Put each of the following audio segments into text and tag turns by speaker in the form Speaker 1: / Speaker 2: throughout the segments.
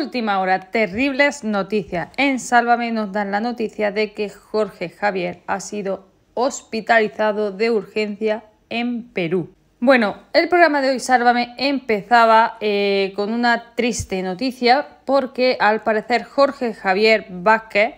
Speaker 1: Última hora, terribles noticias. En Sálvame nos dan la noticia de que Jorge Javier ha sido hospitalizado de urgencia en Perú. Bueno, el programa de hoy Sálvame empezaba eh, con una triste noticia porque al parecer Jorge Javier Vázquez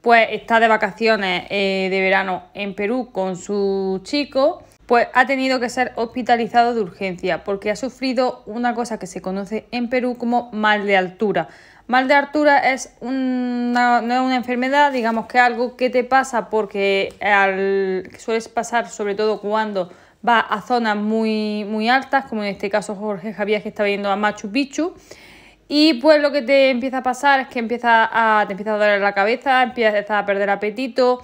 Speaker 1: pues está de vacaciones eh, de verano en Perú con su chico pues ha tenido que ser hospitalizado de urgencia porque ha sufrido una cosa que se conoce en Perú como mal de altura. Mal de altura es una, no es una enfermedad, digamos que algo que te pasa porque al, sueles pasar sobre todo cuando va a zonas muy, muy altas, como en este caso Jorge Javier que estaba yendo a Machu Picchu. Y pues lo que te empieza a pasar es que empieza a, te empieza a doler la cabeza, empiezas a perder apetito.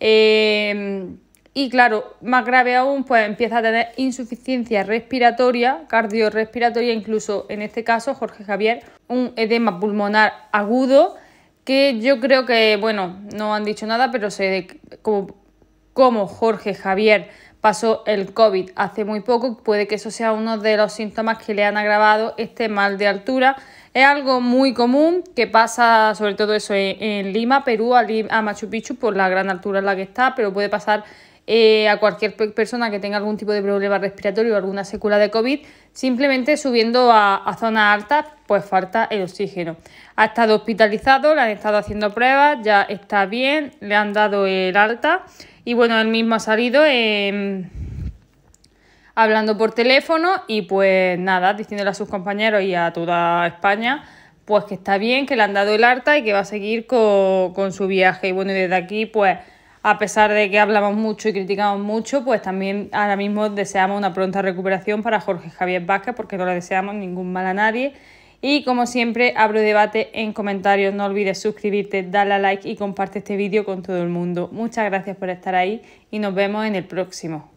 Speaker 1: Eh, y claro, más grave aún, pues empieza a tener insuficiencia respiratoria, cardiorrespiratoria, incluso en este caso, Jorge Javier, un edema pulmonar agudo, que yo creo que, bueno, no han dicho nada, pero sé como, como Jorge Javier pasó el COVID hace muy poco, puede que eso sea uno de los síntomas que le han agravado este mal de altura. Es algo muy común que pasa, sobre todo eso, en, Lima, Perú, a Machu Picchu, por la gran altura en la que está, pero puede pasar eh, a cualquier persona que tenga algún tipo de problema respiratorio o alguna secuela de COVID, simplemente subiendo a, zonas altas, pues falta el oxígeno. Ha estado hospitalizado, le han estado haciendo pruebas, ya está bien, le han dado el alta y bueno, él mismo ha salido. Em, hablando por teléfono y pues nada, diciéndole a sus compañeros y a toda España pues que está bien, que le han dado el alta y que va a seguir con, su viaje. Y bueno, desde aquí pues a pesar de que hablamos mucho y criticamos mucho, pues también ahora mismo deseamos una pronta recuperación para Jorge Javier Vázquez, porque no le deseamos ningún mal a nadie. Y como siempre, abro debate en comentarios. No olvides suscribirte, darle a like y comparte este vídeo con todo el mundo. Muchas gracias por estar ahí y nos vemos en el próximo.